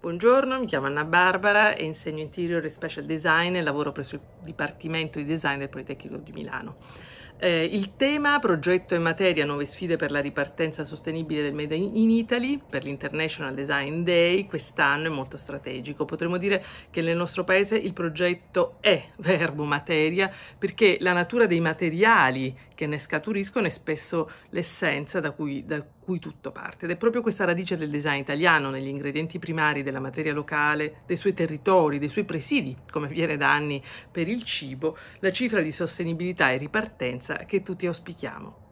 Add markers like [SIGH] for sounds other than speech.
Buongiorno, mi chiamo Anna Barbara e insegno interior e special design e lavoro presso il Dipartimento di Design del Politecnico di Milano. Eh, il tema progetto e materia nuove sfide per la ripartenza sostenibile del Made in Italy per l'International Design Day quest'anno è molto strategico. Potremmo dire che nel nostro paese il progetto è [LAUGHS] verbo materia perché la natura dei materiali che ne scaturiscono è spesso l'essenza da cui, da cui tutto parte. Ed è proprio questa radice del design italiano negli ingredienti primari della materia locale, dei suoi territori, dei suoi presidi, come viene da anni per il cibo, la cifra di sostenibilità e ripartenza che tutti auspichiamo.